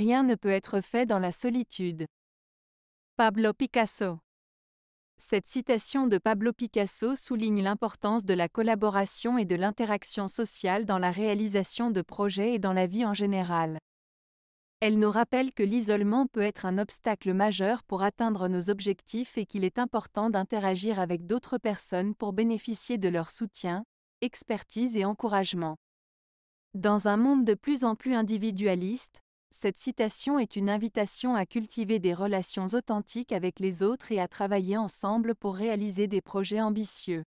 rien ne peut être fait dans la solitude. Pablo Picasso Cette citation de Pablo Picasso souligne l'importance de la collaboration et de l'interaction sociale dans la réalisation de projets et dans la vie en général. Elle nous rappelle que l'isolement peut être un obstacle majeur pour atteindre nos objectifs et qu'il est important d'interagir avec d'autres personnes pour bénéficier de leur soutien, expertise et encouragement. Dans un monde de plus en plus individualiste, cette citation est une invitation à cultiver des relations authentiques avec les autres et à travailler ensemble pour réaliser des projets ambitieux.